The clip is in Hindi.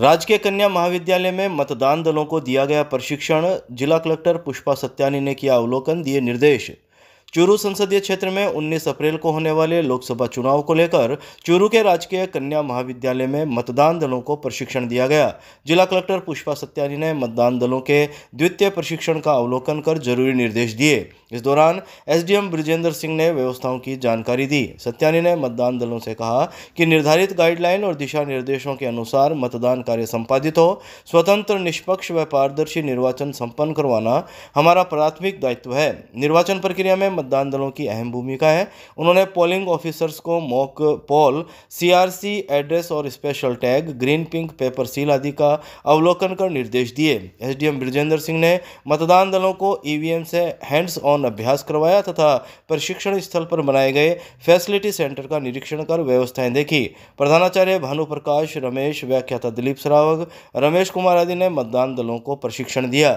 राजकीय कन्या महाविद्यालय में मतदान दलों को दिया गया प्रशिक्षण जिला कलेक्टर पुष्पा सत्यानी ने किया अवलोकन दिए निर्देश चूरू संसदीय क्षेत्र में 19 अप्रैल को होने वाले लोकसभा चुनाव को लेकर चूरू के राजकीय कन्या महाविद्यालय में मतदान दलों को प्रशिक्षण दिया गया जिला कलेक्टर पुष्पा सत्यानी ने मतदान दलों के द्वितीय प्रशिक्षण का अवलोकन कर जरूरी निर्देश दिए इस दौरान एसडीएम ब्रिजेंद्र सिंह ने व्यवस्थाओं की जानकारी दी सत्यानी ने मतदान दलों से कहा कि निर्धारित गाइडलाइन और दिशा निर्देशों के अनुसार मतदान कार्य संपादित हो स्वतंत्र निष्पक्ष व पारदर्शी निर्वाचन संपन्न करवाना हमारा प्राथमिक दायित्व है निर्वाचन प्रक्रिया में मतदान दलों की अहम भूमिका है उन्होंने पोलिंग ऑफिसर्स को मॉक पोल सीआरसी एड्रेस और special tag green pink paper seal आदि का अवलोकन कर निर्देश दिए एसडीएम ब्रिजेंद्र सिंह ने मतदान दलों को ईवीएम से हैंड्स ऑन संचालन अभ्यास करवाया तथा प्रशिक्षण स्थल पर बनाए गए फैसिलिटी सेंटर का निरीक्षण कर व्यवस्थाएं देखी प्रधानाचार्य भानु प्रकाश रमेश व्याख्याता दिलीप सरावग रमेश कुमार आदि ने मतदान दलों को प्रशिक्षण दिया